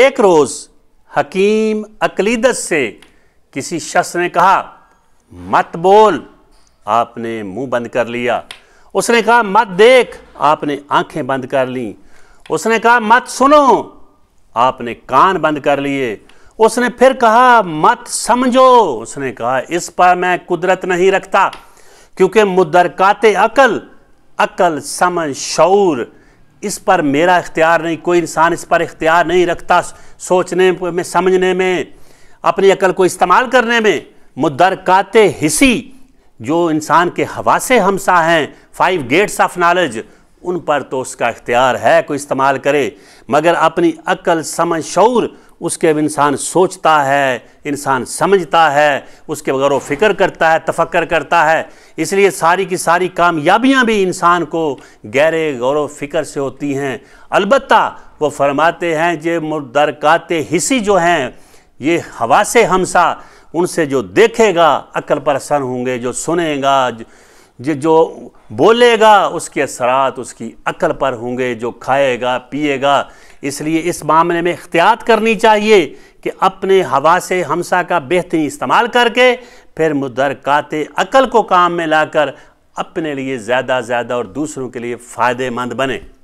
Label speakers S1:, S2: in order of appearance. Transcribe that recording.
S1: एक रोज़ हकीम अकलीदत से किसी शख्स ने कहा मत बोल आपने मुंह बंद कर लिया उसने कहा मत देख आपने आंखें बंद कर ली उसने कहा मत सुनो आपने कान बंद कर लिए उसने फिर कहा मत समझो उसने कहा इस पर मैं कुदरत नहीं रखता क्योंकि मुदरकात अकल अकल समझ शौर इस पर मेरा इख्तियार नहीं कोई इंसान इस पर इख्तियार नहीं रखता सोचने में समझने में अपनी अकल को इस्तेमाल करने में मुद्दरकते हिसी जो इंसान के हवा से हमसा हैं फाइव गेट्स ऑफ नॉलेज उन पर तो उसका इख्तियार है कोई इस्तेमाल करे मगर अपनी अक्ल समझ शौर उसके अब इंसान सोचता है इंसान समझता है उसके बगैर वो फ़िक्र करता है तफक्र करता है इसलिए सारी की सारी कामयाबियाँ भी इंसान को गहरे गौर फ़िक्र से होती हैं अलबत् वो फरमाते हैं जो मुदरकात हिस्सी जो हैं ये हवा से हमसा उनसे जो देखेगा अक्ल पर असर होंगे जो सुनेगा जो ये जो बोलेगा उसके असरात उसकी अकल पर होंगे जो खाएगा पिएगा इसलिए इस मामले में एहतियात करनी चाहिए कि अपने हवा से हमसा का बेहतरीन इस्तेमाल करके फिर मुदरकात अकल को काम में लाकर अपने लिए ज़्यादा ज़्यादा और दूसरों के लिए फ़ायदेमंद बने